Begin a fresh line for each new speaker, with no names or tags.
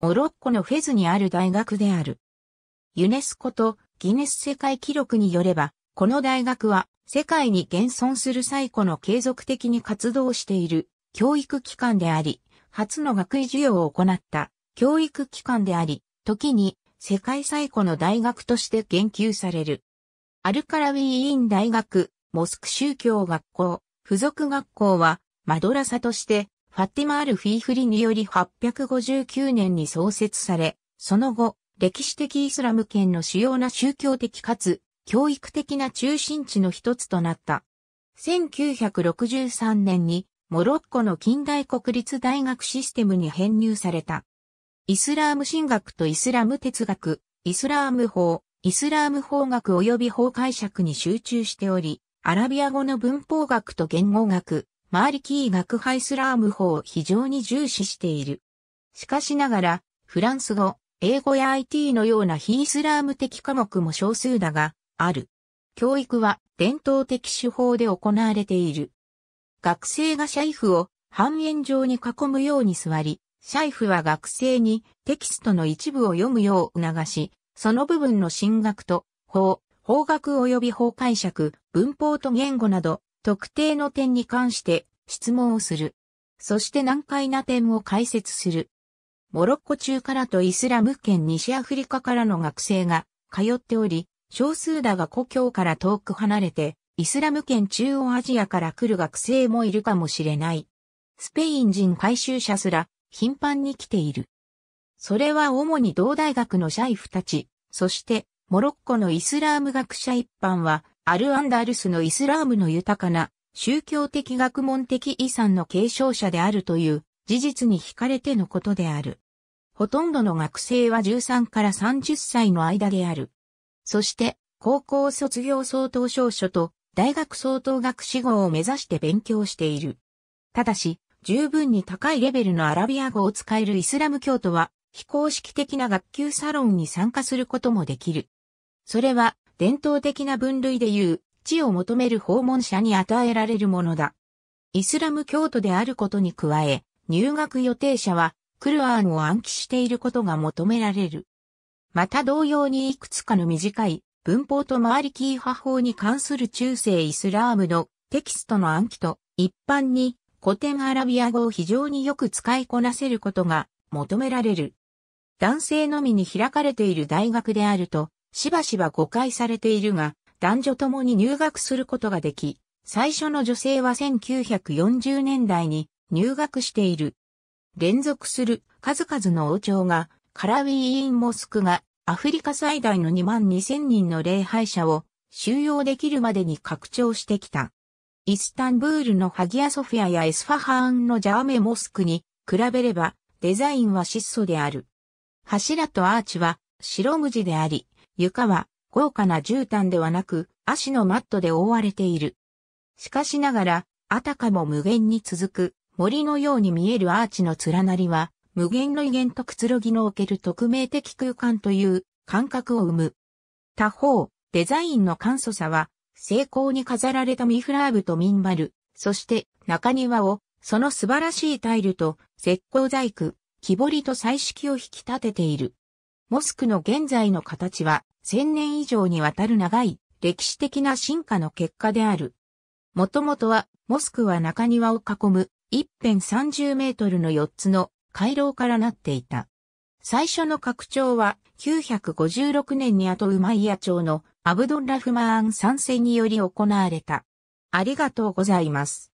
モロッコのフェズにある大学である。ユネスコとギネス世界記録によれば、この大学は世界に現存する最古の継続的に活動している教育機関であり、初の学位授業を行った教育機関であり、時に世界最古の大学として言及される。アルカラウィーイン大学、モスク宗教学校、付属学校はマドラサとしてファティマ・ール・フィーフリにより859年に創設され、その後、歴史的イスラム圏の主要な宗教的かつ教育的な中心地の一つとなった。1963年にモロッコの近代国立大学システムに編入された。イスラーム神学とイスラム哲学、イスラーム法、イスラーム法学及び法解釈に集中しており、アラビア語の文法学と言語学、マーリキー学派イスラーム法を非常に重視している。しかしながら、フランス語、英語や IT のような非イスラーム的科目も少数だが、ある。教育は伝統的手法で行われている。学生がシャイフを半円状に囲むように座り、シャイフは学生にテキストの一部を読むよう促し、その部分の進学と法、法学及び法解釈、文法と言語など特定の点に関して質問をする。そして難解な点を解説する。モロッコ中からとイスラム圏西アフリカからの学生が通っており、少数だが故郷から遠く離れて、イスラム圏中央アジアから来る学生もいるかもしれない。スペイン人回収者すら頻繁に来ている。それは主に同大学のシャイフたち、そしてモロッコのイスラーム学者一般はアル・アンダルスのイスラームの豊かな宗教的学問的遺産の継承者であるという事実に惹かれてのことである。ほとんどの学生は13から30歳の間である。そして、高校卒業相当証書と大学相当学士号を目指して勉強している。ただし、十分に高いレベルのアラビア語を使えるイスラム教徒は、非公式的な学級サロンに参加することもできる。それは、伝統的な分類でいう、地を求める訪問者に与えられるものだ。イスラム教徒であることに加え、入学予定者は、クルアーンを暗記していることが求められる。また同様にいくつかの短い文法とマりリキー派法に関する中世イスラームのテキストの暗記と一般に古典アラビア語を非常によく使いこなせることが求められる。男性のみに開かれている大学であるとしばしば誤解されているが、男女ともに入学することができ、最初の女性は1940年代に入学している。連続する数々の王朝が、カラウィーインモスクがアフリカ最大の2万2000人の礼拝者を収容できるまでに拡張してきた。イスタンブールのハギアソフィアやエスファハーンのジャーメモスクに比べればデザインは質素である。柱とアーチは白無地であり、床は豪華な絨毯ではなく、足のマットで覆われている。しかしながら、あたかも無限に続く森のように見えるアーチの連なりは、無限の威厳とくつろぎのおける匿名的空間という感覚を生む。他方、デザインの簡素さは、精巧に飾られたミフラーブとミンバル、そして中庭を、その素晴らしいタイルと石膏細工、木彫りと彩色を引き立てている。モスクの現在の形は、1000年以上にわたる長い歴史的な進化の結果である。もともとは、モスクは中庭を囲む一辺30メートルの4つの回廊からなっていた。最初の拡張は956年にアトウマイヤのアブドンラフマーン参戦により行われた。ありがとうございます。